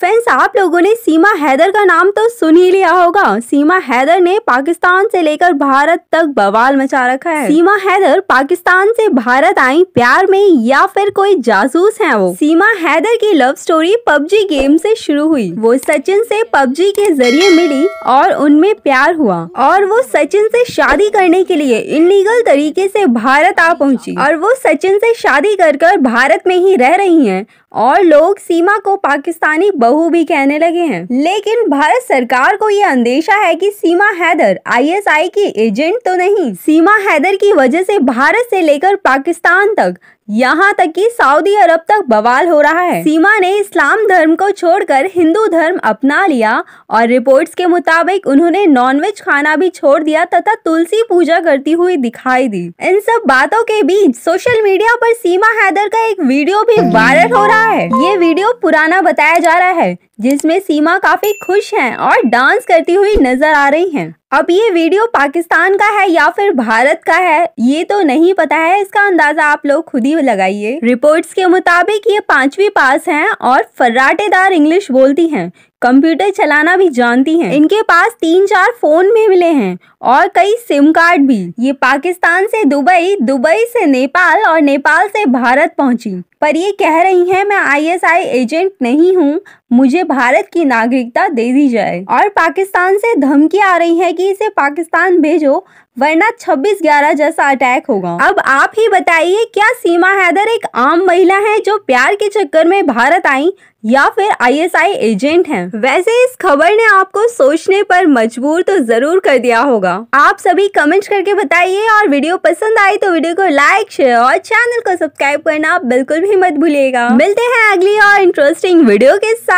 Fans आप लोगों ने सीमा हैदर का नाम तो सुन ही लिया होगा सीमा हैदर ने पाकिस्तान से लेकर भारत तक बवाल मचा रखा है सीमा हैदर पाकिस्तान से भारत आई प्यार में या फिर कोई जासूस है वो सीमा हैदर की लव स्टोरी पबजी गेम से शुरू हुई वो सचिन से पबजी के जरिए मिली और उनमें प्यार हुआ और वो सचिन से शादी करने के लिए इनलीगल तरीके से भारत आ पहुंची और वो सचिन से शादी कर, कर भारत में ही रह रही है और लोग सीमा को पाकिस्तानी बहू भी कहने लगे हैं लेकिन भारत सरकार को ये अंदेशा है कि सीमा हैदर आईएसआई की एजेंट तो नहीं सीमा हैदर की वजह से भारत से लेकर पाकिस्तान तक यहाँ तक कि सऊदी अरब तक बवाल हो रहा है सीमा ने इस्लाम धर्म को छोड़कर हिंदू धर्म अपना लिया और रिपोर्ट्स के मुताबिक उन्होंने नॉनवेज खाना भी छोड़ दिया तथा तुलसी पूजा करती हुई दिखाई दी इन सब बातों के बीच सोशल मीडिया पर सीमा हैदर का एक वीडियो भी वायरल हो रहा है ये वीडियो पुराना बताया जा रहा है जिसमे सीमा काफी खुश है और डांस करती हुई नजर आ रही है अब ये वीडियो पाकिस्तान का है या फिर भारत का है ये तो नहीं पता है इसका अंदाजा आप लोग खुद ही लगाइए रिपोर्ट्स के मुताबिक ये पांचवी पास हैं और फर्राटेदार इंग्लिश बोलती हैं कंप्यूटर चलाना भी जानती हैं इनके पास तीन चार फोन भी मिले हैं और कई सिम कार्ड भी ये पाकिस्तान से दुबई दुबई से नेपाल और नेपाल से भारत पहुंची पर ये कह रही हैं मैं आईएसआई एजेंट नहीं हूँ मुझे भारत की नागरिकता दे दी जाए और पाकिस्तान से धमकी आ रही है कि इसे पाकिस्तान भेजो वरना 26 ग्यारह जैसा अटैक होगा अब आप ही बताइए क्या सीमा हैदर एक आम महिला है जो प्यार के चक्कर में भारत आई या फिर आईएसआई एजेंट हैं। वैसे इस खबर ने आपको सोचने पर मजबूर तो जरूर कर दिया होगा आप सभी कमेंट करके बताइए और वीडियो पसंद आई तो वीडियो को लाइक शेयर और चैनल को सब्सक्राइब करना बिल्कुल भी मत भूलिएगा मिलते हैं अगली और इंटरेस्टिंग वीडियो के साथ